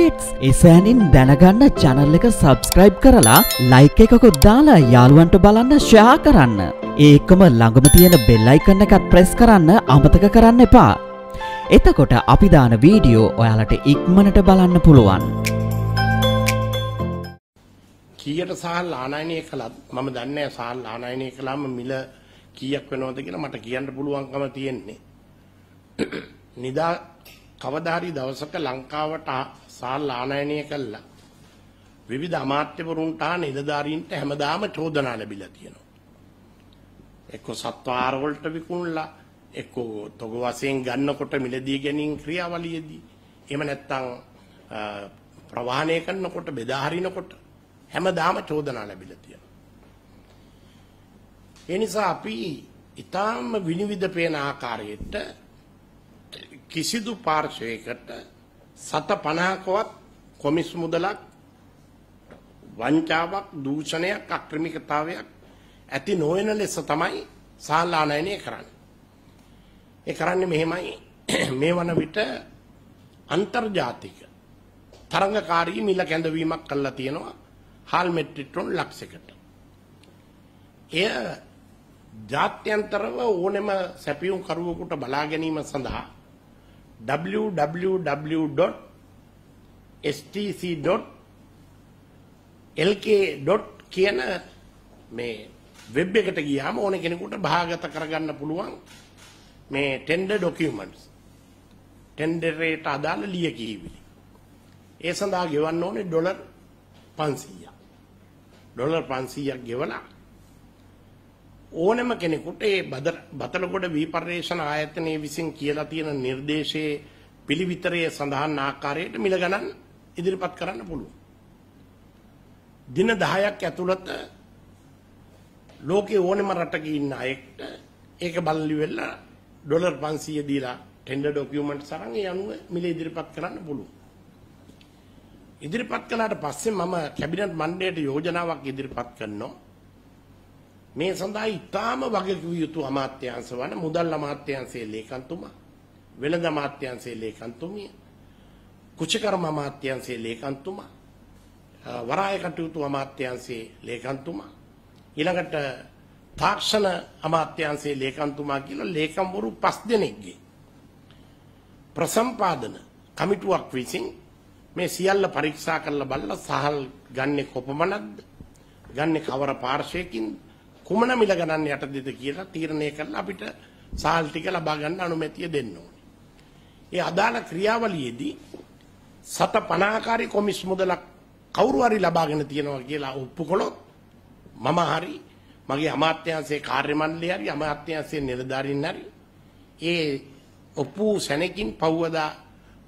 Updates එසෑනින් දැනගන්න channel එක subscribe කරලා ලයික එකකුත් දාලා යාළුවන්ට බලන්න ශයා කරන්න. ඒකම ළඟම තියෙන බෙල්ලයි කන්න එකත් ප්‍රෙස් කරන්න අමතක කරන්න එපා. එතකොට අපි දාන වීඩියෝ ඔයාලට ඉක්මනට බලන්න පුළුවන්. කීයට සහල් ආනයනය කළත් මම දන්නේ සහල් ආනයනය කළාම මිල කීයක් වෙනවද කියලා මට කියන්න පුළුවන්කම තියෙන්නේ. නිදා කවදා හරි දවසක ලංකාවට සාල් ආනයනය කළා. විවිධ අමාත්‍යවරුන්ට හා නිලධාරීන්ට හැමදාම චෝදනා ලැබිලා තියෙනවා. එක්ක සත්වාර වලට විකුණලා එක්ක තොග වශයෙන් ගන්නකොට මිලදී ගැනීම ක්‍රියාවලියේදී එහෙම නැත්නම් ප්‍රවාහණය කරනකොට බෙදා හරිනකොට හැමදාම චෝදනා ලැබිලා තියෙනවා. ඒ නිසා අපි ඊටාම් විනිවිද පේන ආකාරයට කිසිදු පාර්ශවයකට සත 50කවත් කොමිස් මුදලක් වංචාවක් දූෂණයක් අක්‍රමිකතාවයක් ඇති නොවන ලෙස තමයි සාලානයනය කරන්නේ. ඒ කරන්නේ මෙහෙමයි මේ වන විට අන්තර්ජාතික තරඟකාරී මිල කැඳවීමක් කළා තියෙනවා හාල් මෙට්‍රික් ටොන් ලක්ෂයකට. එය ජාත්‍යන්තරව ඕනෙම සැපියුම් කරුවෙකුට බලා ගැනීම සඳහා www.stc.lk. කියන මේ වෙබ් එකට ගියාම ඕන කෙනෙකුට භාගත කරගන්න පුළුවන් මේ ටෙන්ඩර් ડોකියුමන්ට්ස් ටෙන්ඩරේට අදාළ ලියකියවිලි. ඒ සඳහා ගෙවන්න ඕනේ ඩොලර් 500ක්. ඩොලර් 500ක් ගෙවලා ඕනම කෙනෙකුට ඒ බතලගොඩ විපර්යේෂණ ආයතනය විසින් කියලා තියෙන නිර්දේශයේ පිළිවිතරය සඳහන් ආකාරයට මිල ගණන් ඉදිරිපත් කරන්න පුළුවන්. දින 10ක් ඇතුළත ලෝකේ ඕනම රටක ඉන්න අයෙක්ට ඒක බලලි වෙලා ඩොලර් 500 දීලා ටෙන්ඩර් ඩොකියුමන්ට්ස් අරන් ඒ අනුව මිල ඉදිරිපත් කරන්න පුළුවන්. ඉදිරිපත් කළාට පස්සේ මම කැබිනට් මණ්ඩලයට යෝජනාවක් ඉදිරිපත් කරනවා. මේ සඳහා ඉතාම වගකිව යුතු අමාත්‍යංශ වන මුදල් අමාත්‍යංශයේ ලේකම්තුමා වෙළඳ අමාත්‍යංශයේ ලේකම්තුමිය කුචකර්ම අමාත්‍යංශයේ ලේකම්තුමා වරාය කටයුතු අමාත්‍යංශයේ ලේකම්තුමා ඊළඟට තාක්ෂණ අමාත්‍යංශයේ ලේකම්තුමා කියලා ලේකම්වරු 5 දෙනෙක්ගේ ප්‍රසම්පාදන කමිටුවක් විසින් මේ සියල්ල පරීක්ෂා කරලා බලලා සහල් ගන්නේ කොපමණක්ද ගන්නේ කවර පාර්ශවයකින්ද කුමන මිල ගණන් යටතේද කියලා තීරණය කරලා අපිට සාල් ටික ලබා ගන්න අනුමැතිය දෙන්න ඕනේ. ඒ අදාළ ක්‍රියාවලියේදී සත 50කාරී කොමිස් මුදලක් කවුරු හරි ලබාගෙන තියෙනවා කියලා ඔප්පු කළොත් මම හරි මගේ අමාත්‍යාංශයේ කාර්ය මණ්ඩලය හරි අමාත්‍යාංශයේ නිලධාරීන් හරි ඒ ඔප්පු සැනකින් පවවදා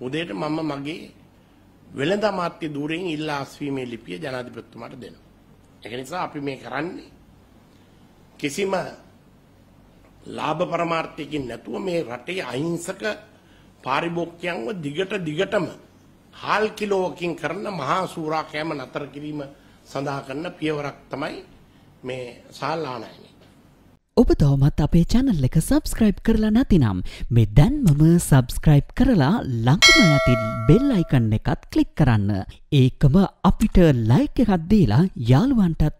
උදේට මම මගේ වෙළඳ අමාත්‍ය ධූරයෙන් ඉල්ලා අස්වීමේ ලිපිය ජනාධිපතිතුමාට දෙනවා. ඒක නිසා අපි මේ කරන්නේ කිසිම ලාභ પરමාර්ථයකින් නැතුව මේ රටේ අහිංසක පාරිභෝගිකයන්ව දිගට දිගටම හාල් කිලෝකින් කරන මහා සූරා කෑම නතර කිරීම සඳහා කරන පියවරක් තමයි මේ සාලානයනි. ඔබ තවමත් අපේ channel එක subscribe කරලා නැතිනම් මේ දැන්මම subscribe කරලා ළඟම ඇති bell icon එකත් click කරන්න. ඒකම අපිට like එකක් දීලා යාළුවන්ටත්